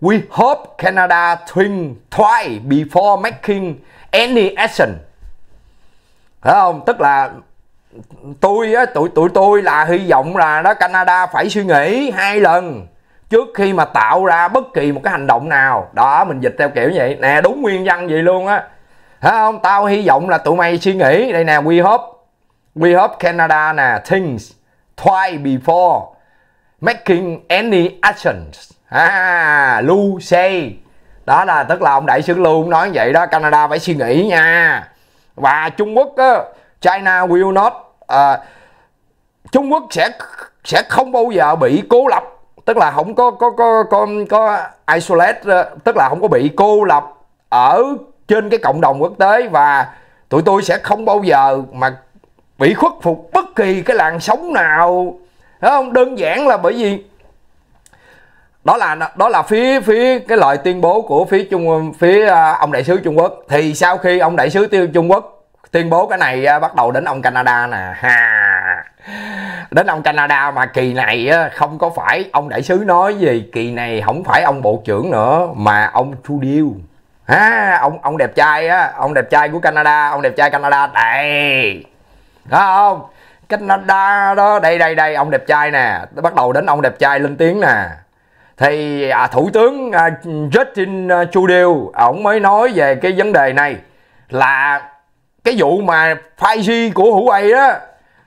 We hope Canada think twice before making any action phải không tức là tôi á tụi tụi tôi là hy vọng là đó Canada phải suy nghĩ hai lần trước khi mà tạo ra bất kỳ một cái hành động nào đó mình dịch theo kiểu vậy nè đúng nguyên văn vậy luôn á hả không tao hy vọng là tụi mày suy nghĩ đây nè we hope we hope Canada nè things twice before making any actions à Lu đó là tức là ông đại sứ Lu nói vậy đó Canada phải suy nghĩ nha và Trung Quốc á, China will not à, Trung Quốc sẽ sẽ không bao giờ bị cô lập tức là không có có có có, có isolate tức là không có bị cô lập ở trên cái cộng đồng quốc tế và tụi tôi sẽ không bao giờ mà bị khuất phục bất kỳ cái làn sóng nào Đấy không đơn giản là bởi vì đó là đó là phía phía cái lời tuyên bố của phía trung phía à, ông đại sứ Trung Quốc thì sau khi ông đại sứ tiêu Trung Quốc tuyên bố cái này à, bắt đầu đến ông Canada nè ha đến ông Canada mà kỳ này à, không có phải ông đại sứ nói gì kỳ này không phải ông bộ trưởng nữa mà ông Trudeau à, ông ông đẹp trai á ông đẹp trai của Canada ông đẹp trai Canada đây đó không Canada đó đây đây đây ông đẹp trai nè bắt đầu đến ông đẹp trai lên tiếng nè thì à, thủ tướng à, Justin à, Trudeau ổng mới nói về cái vấn đề này là cái vụ mà 5G của Huawei đó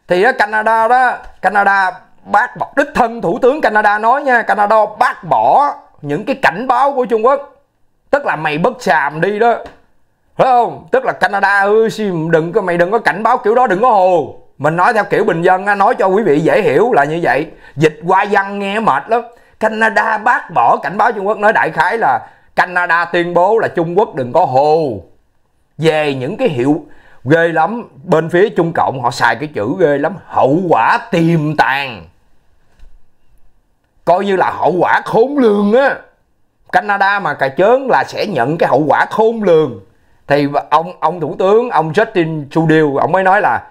thì ở Canada đó Canada bác bỏ đích thân thủ tướng Canada nói nha Canada bác bỏ những cái cảnh báo của Trung Quốc tức là mày bất xàm đi đó phải không tức là canada ơi đừng có mày đừng có cảnh báo kiểu đó đừng có hồ mình nói theo kiểu bình dân nói cho quý vị dễ hiểu là như vậy dịch qua văn nghe mệt lắm canada bác bỏ cảnh báo trung quốc nói đại khái là canada tuyên bố là trung quốc đừng có hồ về những cái hiệu ghê lắm bên phía trung cộng họ xài cái chữ ghê lắm hậu quả tiềm tàng coi như là hậu quả khốn lường á Canada mà cài chớn là sẽ nhận cái hậu quả khôn lường thì ông ông thủ tướng ông Justin Trudeau ông mới nói là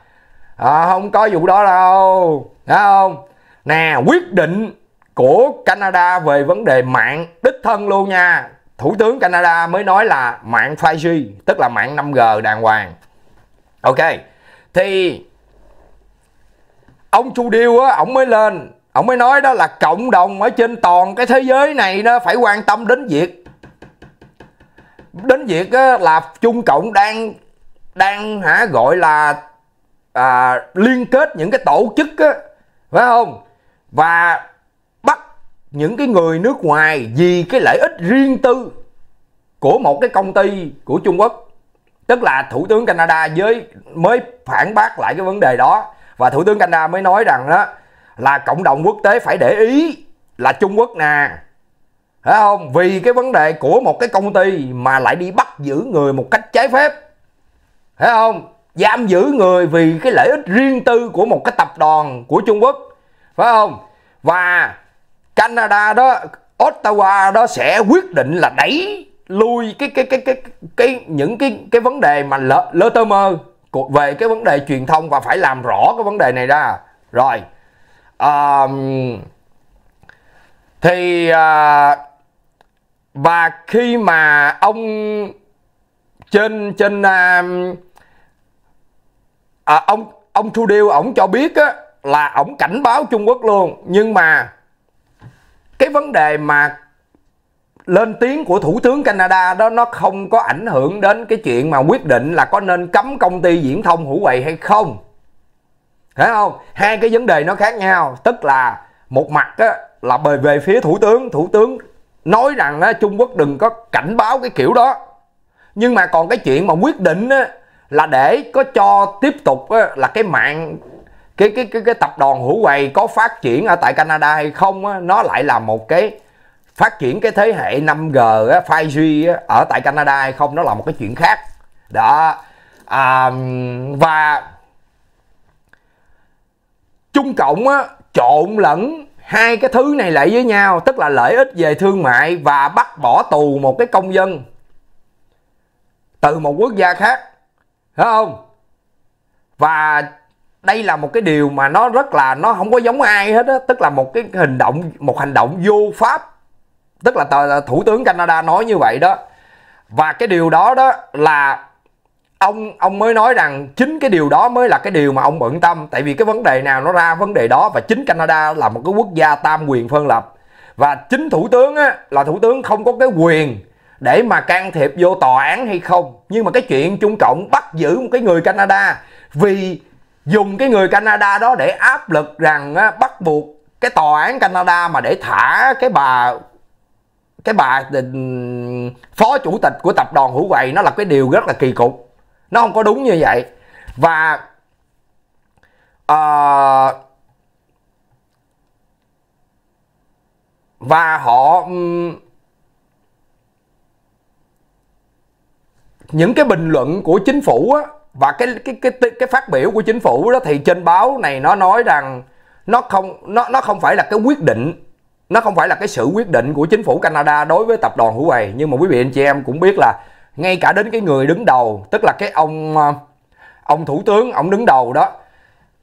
à, không có vụ đó đâu đúng không nè quyết định của Canada về vấn đề mạng đích thân luôn nha thủ tướng Canada mới nói là mạng 5G tức là mạng 5G đàng hoàng ok thì ông Trudeau Điêu á ổng mới lên ông mới nói đó là cộng đồng ở trên toàn cái thế giới này nó phải quan tâm đến việc đến việc là Trung Cộng đang đang hả gọi là à, liên kết những cái tổ chức á, phải không và bắt những cái người nước ngoài vì cái lợi ích riêng tư của một cái công ty của Trung Quốc tức là thủ tướng Canada với mới phản bác lại cái vấn đề đó và thủ tướng Canada mới nói rằng đó là cộng đồng quốc tế phải để ý là Trung Quốc nè phải không vì cái vấn đề của một cái công ty mà lại đi bắt giữ người một cách trái phép phải không giam giữ người vì cái lợi ích riêng tư của một cái tập đoàn của Trung Quốc phải không và Canada đó Ottawa đó sẽ quyết định là đẩy lui cái cái cái cái cái, cái những cái cái vấn đề mà lơ, lơ tơ mơ về cái vấn đề truyền thông và phải làm rõ cái vấn đề này ra rồi à, thì à, và khi mà ông trên trên à, à, ông ông Trudeau ổng cho biết á, là ổng cảnh báo Trung Quốc luôn nhưng mà cái vấn đề mà lên tiếng của thủ tướng Canada đó nó không có ảnh hưởng đến cái chuyện mà quyết định là có nên cấm công ty viễn thông Huawei hay không thấy không hai cái vấn đề nó khác nhau tức là một mặt á, là bởi về phía thủ tướng thủ tướng nói rằng á, Trung Quốc đừng có cảnh báo cái kiểu đó nhưng mà còn cái chuyện mà quyết định á, là để có cho tiếp tục á, là cái mạng cái cái cái cái tập đoàn hữu quầy có phát triển ở tại Canada hay không á, nó lại là một cái phát triển cái thế hệ 5G á, 5G á, ở tại Canada hay không nó là một cái chuyện khác đó à, và Trung Cộng á, trộn lẫn hai cái thứ này lại với nhau tức là lợi ích về thương mại và bắt bỏ tù một cái công dân từ một quốc gia khác phải không và đây là một cái điều mà nó rất là nó không có giống ai hết á tức là một cái hành động một hành động vô pháp tức là thủ tướng Canada nói như vậy đó và cái điều đó đó là ông ông mới nói rằng chính cái điều đó mới là cái điều mà ông bận tâm tại vì cái vấn đề nào nó ra vấn đề đó và chính Canada là một cái quốc gia tam quyền phân lập và chính thủ tướng á, là thủ tướng không có cái quyền để mà can thiệp vô tòa án hay không nhưng mà cái chuyện Trung Cộng bắt giữ một cái người Canada vì dùng cái người Canada đó để áp lực rằng á, bắt buộc cái tòa án Canada mà để thả cái bà cái bà ừ, phó chủ tịch của tập đoàn hữu quầy nó là cái điều rất là kỳ cục nó không có đúng như vậy và uh, và họ những cái bình luận của chính phủ á, và cái cái cái cái phát biểu của chính phủ đó thì trên báo này nó nói rằng nó không nó nó không phải là cái quyết định nó không phải là cái sự quyết định của chính phủ Canada đối với tập đoàn Huawei nhưng mà quý vị anh chị em cũng biết là ngay cả đến cái người đứng đầu tức là cái ông ờ, ông thủ tướng ông đứng đầu đó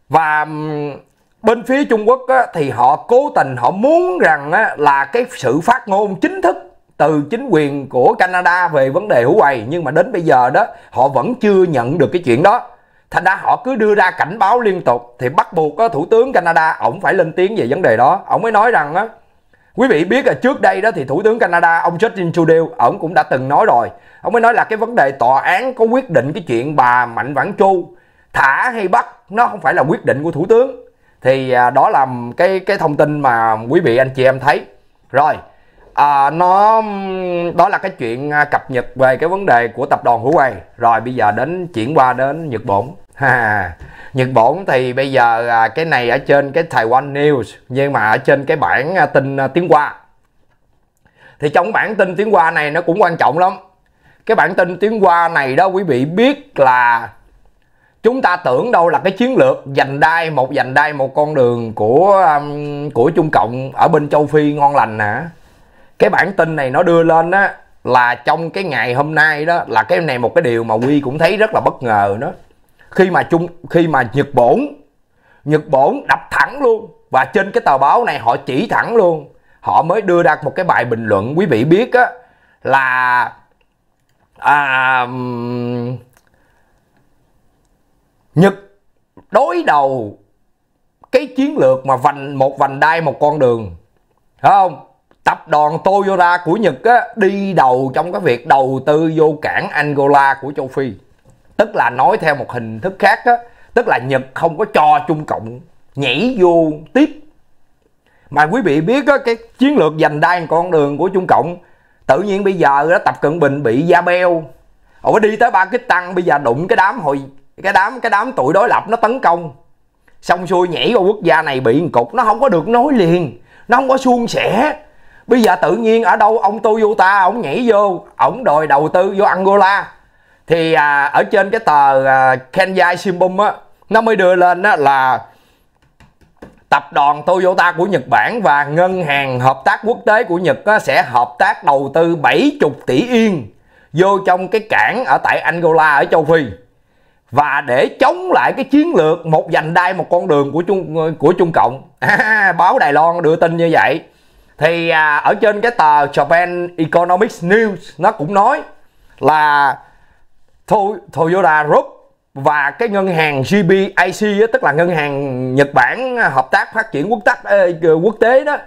và bên phía Trung Quốc á, thì họ cố tình họ muốn rằng á, là cái sự phát ngôn chính thức từ chính quyền của Canada về vấn đề Huawei nhưng mà đến bây giờ đó họ vẫn chưa nhận được cái chuyện đó thành ra họ cứ đưa ra cảnh báo liên tục thì bắt buộc á, thủ tướng Canada ổng phải lên tiếng về vấn đề đó ổng mới nói rằng á, Quý vị biết là trước đây đó thì Thủ tướng Canada ông Justin Trudeau ổng cũng đã từng nói rồi. Ông mới nói là cái vấn đề tòa án có quyết định cái chuyện bà Mạnh Vãn Chu thả hay bắt nó không phải là quyết định của Thủ tướng. Thì à, đó là cái cái thông tin mà quý vị anh chị em thấy. Rồi, à, nó đó là cái chuyện à, cập nhật về cái vấn đề của tập đoàn hữu Huawei. Rồi bây giờ đến chuyển qua đến Nhật Bản. Nhật Bản thì bây giờ à, cái này ở trên cái Taiwan News nhưng mà ở trên cái bản à, tin à, tiếng Hoa thì trong bản tin tiếng Hoa này nó cũng quan trọng lắm cái bản tin tiếng Hoa này đó quý vị biết là chúng ta tưởng đâu là cái chiến lược giành đai một giành đai một con đường của um, của Trung Cộng ở bên Châu Phi ngon lành nè cái bản tin này nó đưa lên á là trong cái ngày hôm nay đó là cái này một cái điều mà Quy cũng thấy rất là bất ngờ đó khi mà chung khi mà Nhật Bản Nhật Bản đập thẳng luôn và trên cái tờ báo này họ chỉ thẳng luôn họ mới đưa ra một cái bài bình luận quý vị biết á là à, Nhật đối đầu cái chiến lược mà vành một vành đai một con đường phải không tập đoàn Toyota của Nhật á, đi đầu trong cái việc đầu tư vô cảng Angola của châu Phi tức là nói theo một hình thức khác đó, tức là nhật không có cho trung cộng nhảy vô tiếp mà quý vị biết á cái chiến lược giành đai con đường của trung cộng tự nhiên bây giờ đó tập cận bình bị da beo ổng đi tới ba kích tăng bây giờ đụng cái đám hồi cái đám cái đám tuổi đối lập nó tấn công xong xuôi nhảy vào quốc gia này bị cục nó không có được nói liền nó không có suôn sẻ bây giờ tự nhiên ở đâu ông toyota ông nhảy vô ổng đòi đầu tư vô angola thì à, ở trên cái tờ à, Kenjai Shimbun á nó mới đưa lên á là tập đoàn Toyota của Nhật Bản và ngân hàng hợp tác quốc tế của Nhật á, sẽ hợp tác đầu tư 70 tỷ yên vô trong cái cảng ở tại Angola ở châu Phi và để chống lại cái chiến lược một vành đai một con đường của Trung của Trung Cộng báo Đài Loan đưa tin như vậy thì à, ở trên cái tờ Japan Economics News nó cũng nói là Toyota Group và cái ngân hàng GBIC ấy, tức là ngân hàng Nhật Bản à, hợp tác phát triển quốc tắc quốc tế đó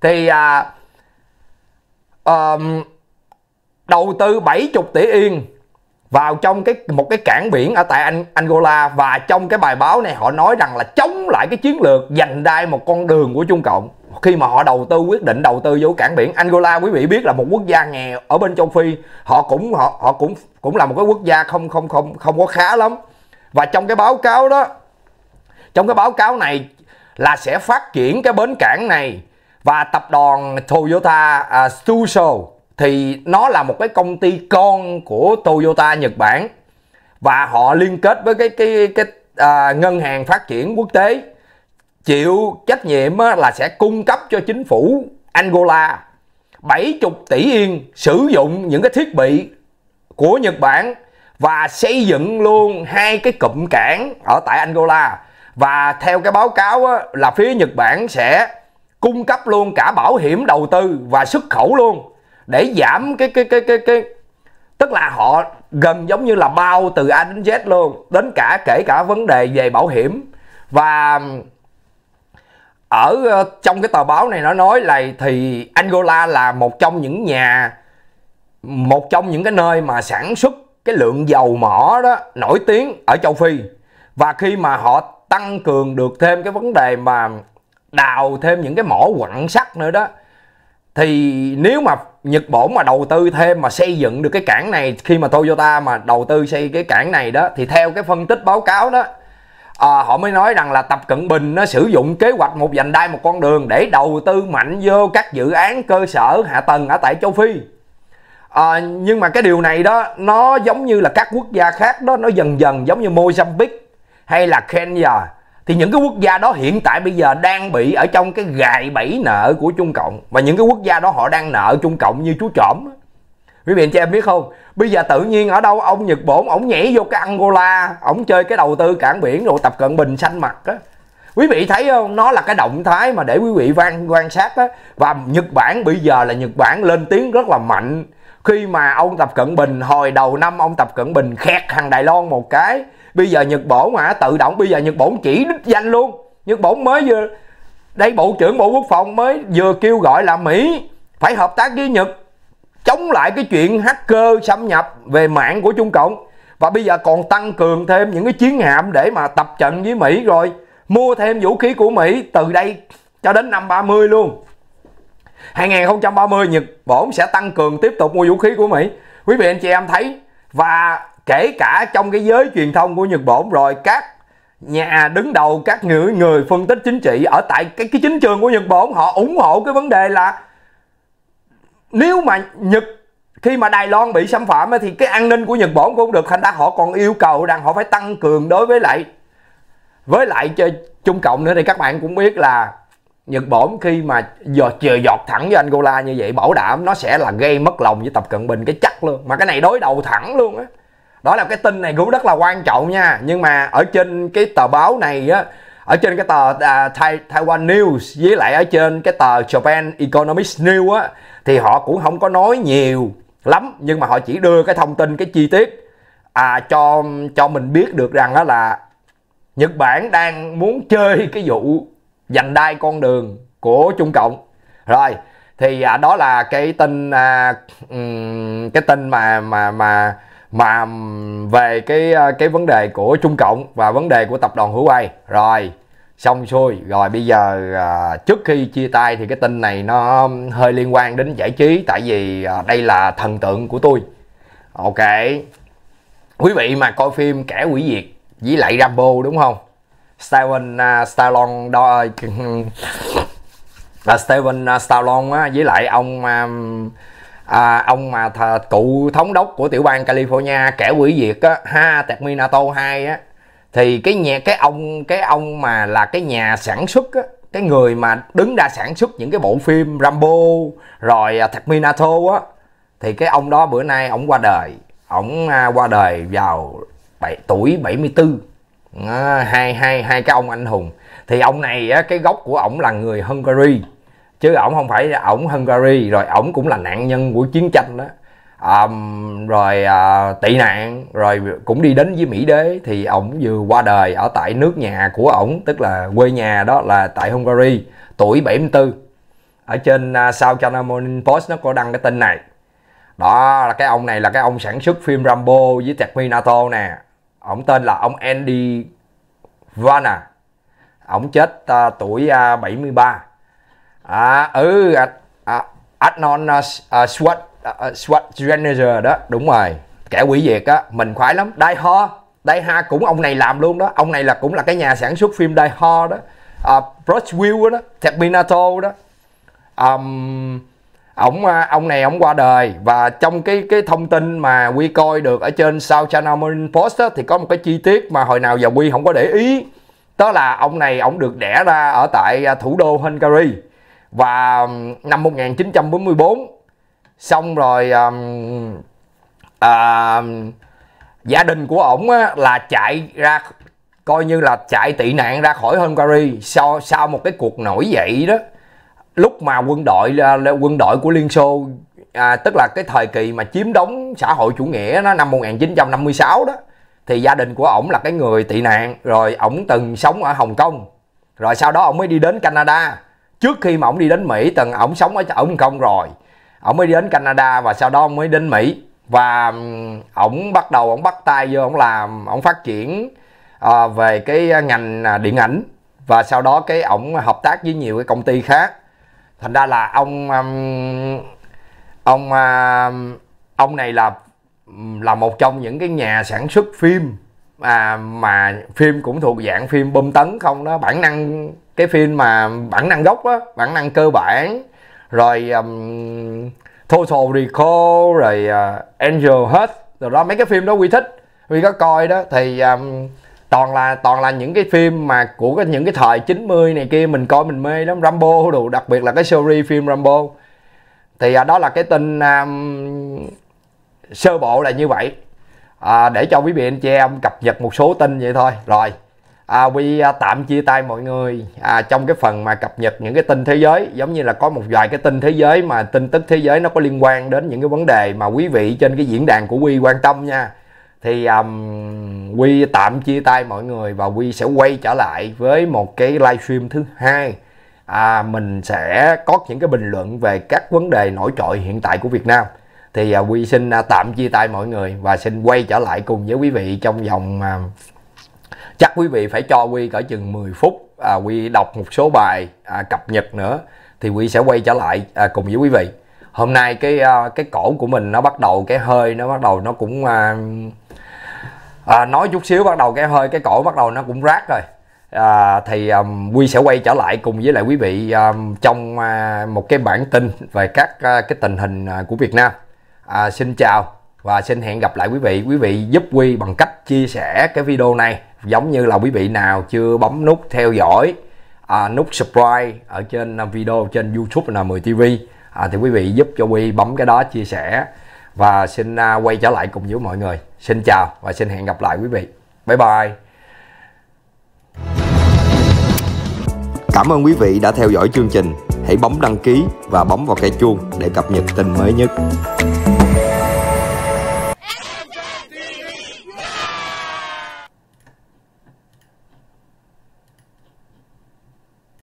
thì à, um, đầu tư 70 tỷ yên vào trong cái một cái cảng biển ở tại Anh Angola và trong cái bài báo này họ nói rằng là chống lại cái chiến lược giành đai một con đường của Trung Cộng khi mà họ đầu tư quyết định đầu tư vô cảng biển Angola quý vị biết là một quốc gia nghèo ở bên châu Phi họ cũng họ họ cũng cũng là một cái quốc gia không không không không có khá lắm và trong cái báo cáo đó trong cái báo cáo này là sẽ phát triển cái bến cảng này và tập đoàn Toyota uh, à, Tsusho thì nó là một cái công ty con của Toyota Nhật Bản và họ liên kết với cái cái cái à, ngân hàng phát triển quốc tế chịu trách nhiệm là sẽ cung cấp cho chính phủ Angola 70 tỷ yên sử dụng những cái thiết bị của Nhật Bản và xây dựng luôn hai cái cụm cảng ở tại Angola và theo cái báo cáo là phía Nhật Bản sẽ cung cấp luôn cả bảo hiểm đầu tư và xuất khẩu luôn để giảm cái cái cái cái cái tức là họ gần giống như là bao từ A đến Z luôn đến cả kể cả vấn đề về bảo hiểm và ở ờ, trong cái tờ báo này nó nói là thì Angola là một trong những nhà một trong những cái nơi mà sản xuất cái lượng dầu mỏ đó nổi tiếng ở châu Phi và khi mà họ tăng cường được thêm cái vấn đề mà đào thêm những cái mỏ quặng sắt nữa đó thì nếu mà Nhật Bản mà đầu tư thêm mà xây dựng được cái cảng này khi mà Toyota mà đầu tư xây cái cảng này đó thì theo cái phân tích báo cáo đó à, họ mới nói rằng là Tập Cận Bình nó sử dụng kế hoạch một vành đai một con đường để đầu tư mạnh vô các dự án cơ sở hạ tầng ở tại châu Phi à, nhưng mà cái điều này đó nó giống như là các quốc gia khác đó nó dần dần giống như Mozambique hay là Kenya thì những cái quốc gia đó hiện tại bây giờ đang bị ở trong cái gài bẫy nợ của Trung Cộng và những cái quốc gia đó họ đang nợ Trung Cộng như chú trộm quý vị anh chị em biết không bây giờ tự nhiên ở đâu ông nhật bổn ổng nhảy vô cái angola ổng chơi cái đầu tư cảng biển rồi tập cận bình xanh mặt á quý vị thấy không nó là cái động thái mà để quý vị quan quan sát á và nhật bản bây giờ là nhật bản lên tiếng rất là mạnh khi mà ông tập cận bình hồi đầu năm ông tập cận bình khẹt thằng đài loan một cái bây giờ nhật bổn hả tự động bây giờ nhật bổn chỉ đích danh luôn nhật bổn mới vừa đây bộ trưởng bộ quốc phòng mới vừa kêu gọi là mỹ phải hợp tác với nhật chống lại cái chuyện hacker xâm nhập về mạng của Trung Cộng và bây giờ còn tăng cường thêm những cái chiến hạm để mà tập trận với Mỹ rồi mua thêm vũ khí của Mỹ từ đây cho đến năm 30 luôn 2030 Nhật Bản sẽ tăng cường tiếp tục mua vũ khí của Mỹ quý vị anh chị em thấy và kể cả trong cái giới truyền thông của Nhật Bản rồi các nhà đứng đầu các người người phân tích chính trị ở tại cái cái chính trường của Nhật Bản họ ủng hộ cái vấn đề là nếu mà Nhật khi mà Đài Loan bị xâm phạm thì cái an ninh của Nhật Bản cũng được thành ra họ còn yêu cầu rằng họ phải tăng cường đối với lại với lại cho Trung Cộng nữa thì các bạn cũng biết là Nhật Bản khi mà giọt chờ giọt thẳng với Angola như vậy bảo đảm nó sẽ là gây mất lòng với Tập Cận Bình cái chắc luôn mà cái này đối đầu thẳng luôn á đó. đó là cái tin này cũng rất là quan trọng nha nhưng mà ở trên cái tờ báo này á ở trên cái tờ uh, à, tai, Taiwan News với lại ở trên cái tờ Japan Economics News á thì họ cũng không có nói nhiều lắm nhưng mà họ chỉ đưa cái thông tin cái chi tiết à cho cho mình biết được rằng đó là Nhật Bản đang muốn chơi cái vụ giành đai con đường của Trung Cộng rồi thì à, đó là cái tin à, um, cái tin mà mà mà mà về cái cái vấn đề của Trung Cộng và vấn đề của tập đoàn Huawei rồi xong xuôi rồi bây giờ à, trước khi chia tay thì cái tin này nó hơi liên quan đến giải trí tại vì à, đây là thần tượng của tôi ok quý vị mà coi phim kẻ quỷ diệt với lại Rambo đúng không Steven uh, Stallone đó là Steven uh, Stallone á, à, à, à, với lại ông um, à, ông mà thờ, cựu thống đốc của tiểu bang California kẻ quỷ diệt á ha tẹt Minato 2 á thì cái nhà cái ông cái ông mà là cái nhà sản xuất á cái người mà đứng ra sản xuất những cái bộ phim Rambo rồi à, Terminator á thì cái ông đó bữa nay ông qua đời ông à, qua đời vào 7, tuổi 74 à, hai hai hai cái ông anh hùng thì ông này á, cái gốc của ổng là người Hungary chứ ổng không phải ổng Hungary rồi ổng cũng là nạn nhân của chiến tranh đó um, rồi uh, tị nạn rồi cũng đi đến với Mỹ đế thì ổng vừa qua đời ở tại nước nhà của ổng tức là quê nhà đó là tại Hungary tuổi 74 ở trên uh, à, South China Morning Post nó có đăng cái tin này đó là cái ông này là cái ông sản xuất phim Rambo với Tạc nè ổng tên là ông Andy Vana ổng chết uh, tuổi uh, 73 à ừ Adnan uh, Schwarz, uh, đó đúng rồi kẻ quỷ diệt á mình khoái lắm Die Ho Die Ha cũng ông này làm luôn đó ông này là cũng là cái nhà sản xuất phim Die Ho đó uh, Bruce Will đó Terminator đó um, ông à, ông này ông qua đời và trong cái cái thông tin mà quy coi được ở trên South China Morning Post đó, thì có một cái chi tiết mà hồi nào giờ quy không có để ý đó là ông này ông được đẻ ra ở tại à, thủ đô Hungary và um, năm 1944 xong rồi um, à, um, gia đình của ổng là chạy ra coi như là chạy tị nạn ra khỏi Hungary sau sau một cái cuộc nổi dậy đó lúc mà quân đội à, quân đội của Liên Xô à, tức là cái thời kỳ mà chiếm đóng xã hội chủ nghĩa nó năm 1956 đó thì gia đình của ổng là cái người tị nạn rồi ổng từng sống ở Hồng Kông rồi sau đó ổng mới đi đến Canada trước khi mà ổng đi đến Mỹ từng ổng sống ở ở Hồng Kông rồi ổng mới đi đến Canada và sau đó ông mới đến Mỹ và ổng bắt đầu ổng bắt tay vô ổng làm ổng phát triển à, về cái ngành à, điện ảnh và sau đó cái ổng hợp tác với nhiều cái công ty khác thành ra là ông ông à, ông này là là một trong những cái nhà sản xuất phim à, mà phim cũng thuộc dạng phim bom tấn không đó bản năng cái phim mà bản năng gốc á bản năng cơ bản rồi um, Total Recall rồi uh, Angel hết rồi đó mấy cái phim đó quy thích Huy có coi đó thì um, toàn là toàn là những cái phim mà của cái, những cái thời 90 này kia mình coi mình mê lắm Rambo đồ đặc biệt là cái series phim Rambo thì à, đó là cái tin um, sơ bộ là như vậy à, để cho quý vị anh chị em cập nhật một số tin vậy thôi rồi à, Quy à, tạm chia tay mọi người à, trong cái phần mà cập nhật những cái tin thế giới giống như là có một vài cái tin thế giới mà tin tức thế giới nó có liên quan đến những cái vấn đề mà quý vị trên cái diễn đàn của Quy quan tâm nha thì um, Quy tạm chia tay mọi người và Quy sẽ quay trở lại với một cái livestream thứ hai à, mình sẽ có những cái bình luận về các vấn đề nổi trội hiện tại của Việt Nam thì à, Quy xin à, tạm chia tay mọi người và xin quay trở lại cùng với quý vị trong vòng à, chắc quý vị phải cho quy cỡ chừng 10 phút à, quy đọc một số bài à, cập nhật nữa thì quy sẽ quay trở lại à, cùng với quý vị hôm nay cái à, cái cổ của mình nó bắt đầu cái hơi nó bắt đầu nó cũng à, à, nói chút xíu bắt đầu cái hơi cái cổ bắt đầu nó cũng rác rồi à, thì um, quy sẽ quay trở lại cùng với lại quý vị um, trong uh, một cái bản tin về các uh, cái tình hình uh, của Việt Nam à, xin chào và xin hẹn gặp lại quý vị quý vị giúp quy bằng cách chia sẻ cái video này giống như là quý vị nào chưa bấm nút theo dõi à, nút subscribe ở trên à, video trên YouTube là 10 TV à, thì quý vị giúp cho Quy bấm cái đó chia sẻ và xin à, quay trở lại cùng với mọi người. Xin chào và xin hẹn gặp lại quý vị. Bye bye. Cảm ơn quý vị đã theo dõi chương trình. Hãy bấm đăng ký và bấm vào cái chuông để cập nhật tin mới nhất.